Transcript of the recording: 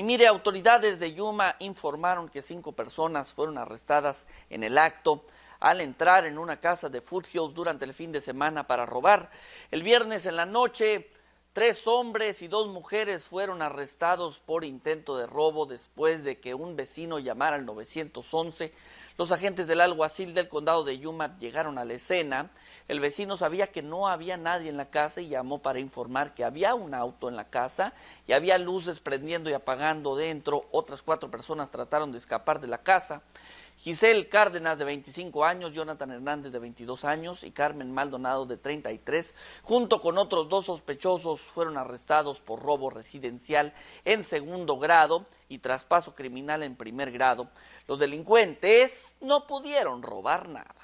Y mire, autoridades de Yuma informaron que cinco personas fueron arrestadas en el acto al entrar en una casa de Foothills durante el fin de semana para robar. El viernes en la noche, Tres hombres y dos mujeres fueron arrestados por intento de robo después de que un vecino llamara al 911. Los agentes del alguacil del condado de Yuma llegaron a la escena. El vecino sabía que no había nadie en la casa y llamó para informar que había un auto en la casa y había luces prendiendo y apagando dentro. Otras cuatro personas trataron de escapar de la casa. Giselle Cárdenas, de 25 años, Jonathan Hernández, de 22 años, y Carmen Maldonado, de 33, junto con otros dos sospechosos, fueron arrestados por robo residencial en segundo grado y traspaso criminal en primer grado. Los delincuentes no pudieron robar nada.